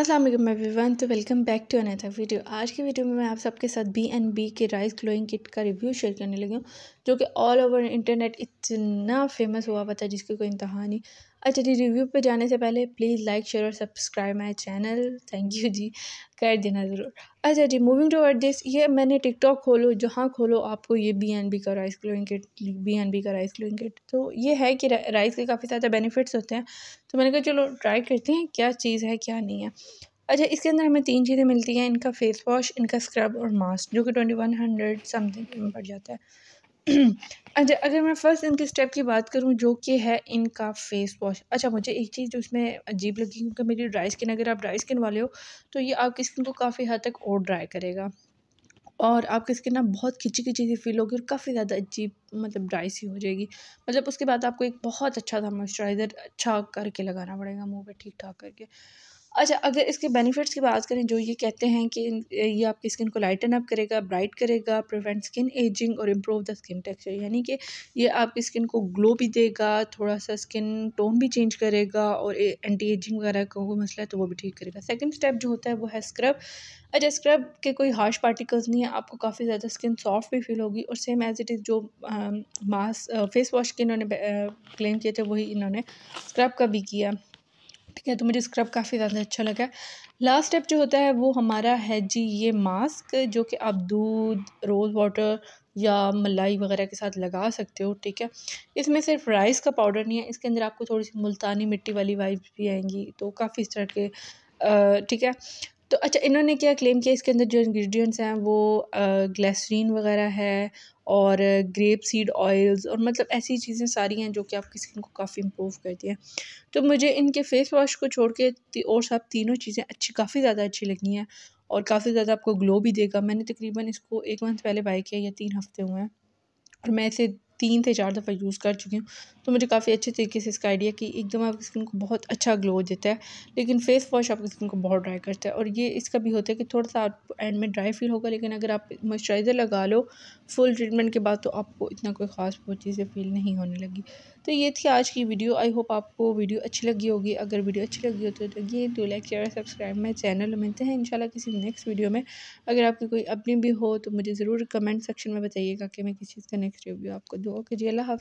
असलम मैं एवरीवन तो welcome back to another video आज की वीडियो में मैं आप सबके साथ बी एंड बी के राइस ग्लोइंग किट का रिव्यू शेयर करने लगी हूँ जो कि ऑल ओवर इंटरनेट इतना फेमस हुआ पता है जिसकी कोई इंतहा नहीं अच्छा जी रिव्यू पे जाने से पहले प्लीज़ लाइक शेयर और subscribe my channel thank you जी कर देना ज़रूर अच्छा जी मूविंग टू दिस ये मैंने टिकटॉक खोलो जहाँ खोलो आपको ये बी एन बी का rice glowing kit B N B का राइस ग्लोइंग किट तो ये है कि राइस के काफ़ी ज़्यादा बेनिफिट्स होते हैं तो मैंने कहा चलो ट्राई करते हैं क्या चीज़ है क्या नहीं है अच्छा इसके अंदर हमें तीन चीज़ें मिलती हैं इनका फेस वॉश इनका स्क्रब और मास्क जो कि ट्वेंटी वन हंड्रेड समथिंग में पड़ जाता है अच्छा अगर मैं फ़र्स्ट इनके स्टेप की बात करूं जो कि है इनका फेस वॉश अच्छा मुझे एक चीज़ उसमें अजीब लगी क्योंकि मेरी ड्राई स्किन अगर आप ड्राई स्किन वाले हो तो ये आपकी स्किन को काफ़ी हद तक और ड्राई करेगा और आपकी स्किन ना बहुत खिंची खिंची सी फील होगी और काफ़ी ज़्यादा अजीब मतलब ड्राई सी हो जाएगी मतलब उसके बाद आपको एक बहुत अच्छा था मॉइस्चराइज़र अच्छा करके लगाना पड़ेगा मुँह पर ठीक ठाक करके अच्छा अगर इसके बेनिफिट्स की बात करें जो ये कहते हैं कि ये आपकी स्किन को लाइटन अप करेगा ब्राइट करेगा प्रिवेंट स्किन एजिंग और इम्प्रूव द स्किन टेक्सचर यानी कि ये आपकी स्किन को ग्लो भी देगा थोड़ा सा स्किन टोन भी चेंज करेगा और एंटी एजिंग वगैरह का कोई मसला है तो वो भी ठीक करेगा सेकेंड स्टेप जो होता है वो है स्क्रब अच्छा स्क्रब के कोई हार्श पार्टिकल्स नहीं है आपको काफ़ी ज़्यादा स्किन सॉफ्ट भी फील होगी और सेम एज इट इज़ जो मास्क फेस वॉश के इन्होंने क्लेम किए थे वही इन्होंने स्क्रब का भी किया ठीक है तो मुझे स्क्रब काफ़ी ज़्यादा अच्छा लगा लास्ट स्टेप जो होता है वो हमारा है जी ये मास्क जो कि आप दूध रोज़ वाटर या मलाई वगैरह के साथ लगा सकते हो ठीक है इसमें सिर्फ राइस का पाउडर नहीं है इसके अंदर आपको थोड़ी सी मुल्तानी मिट्टी वाली वाइब्स भी आएंगी तो काफ़ी इस तरह के ठीक है तो अच्छा इन्होंने क्या क्लेम किया इसके अंदर जो इंग्रेडिएंट्स हैं वो ग्लैसरीन वगैरह है और ग्रेप सीड ऑयल्स और मतलब ऐसी चीज़ें सारी हैं जो कि आपकी स्किन को काफ़ी इम्प्रूव करती हैं तो मुझे इनके फेस वॉश को छोड़ के और सब तीनों चीज़ें अच्छी काफ़ी ज़्यादा अच्छी लगी हैं और काफ़ी ज़्यादा आपको ग्लो भी देगा मैंने तकरीबन इसको एक मंथ पहले बाई किया या तीन हफ्ते हुए हैं और मैं इसे तीन से चार दफ़ा यूज़ कर चुकी हूँ तो मुझे काफ़ी अच्छे तरीके से इसका आइडिया कि एकदम आपकी स्किन को बहुत अच्छा ग्लो देता है लेकिन फेस वॉश आपकी स्किन को बहुत ड्राई करता है और ये इसका भी होता है कि थोड़ा सा आपको एंड में ड्राई फील होगा लेकिन अगर आप मॉइस्चराइज़र लगा लो फुल ट्रीटमेंट के बाद तो आपको इतना कोई ख़ास वो चीज़ें फील नहीं होने लगी तो ये थी आज की वीडियो आई होप आपको वीडियो अच्छी लगी होगी अगर वीडियो अच्छी लगी हो तो लगी तो लाइक शेयर सब्सक्राइब मेरे चैनल मिलते हैं इंशाल्लाह किसी नेक्स्ट वीडियो में अगर आपकी कोई अपनी भी हो तो मुझे ज़रूर कमेंट सेक्शन में बताइएगा कि मैं किस चीज़ का नेक्स्ट रिव्यू आपको दूँ que yo ha